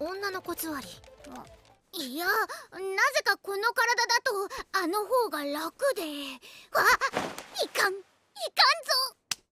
女の子座りいやなぜかこの体だとあの方が楽であ